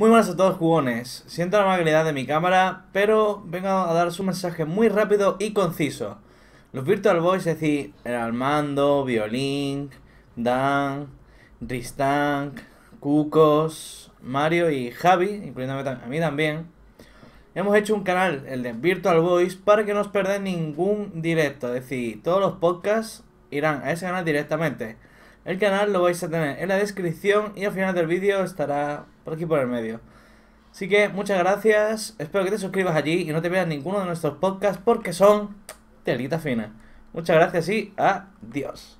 Muy buenas a todos jugones, siento la amabilidad de mi cámara, pero vengo a daros un mensaje muy rápido y conciso. Los Virtual Boys, es decir, el Armando, Violín, Dan, Ristank, Cucos, Mario y Javi, incluyéndome a mí también, hemos hecho un canal, el de Virtual Boys, para que no os perdáis ningún directo. Es decir, todos los podcasts irán a ese canal directamente. El canal lo vais a tener en la descripción y al final del vídeo estará por aquí por el medio. Así que muchas gracias, espero que te suscribas allí y no te veas ninguno de nuestros podcasts porque son telita fina. Muchas gracias y adiós.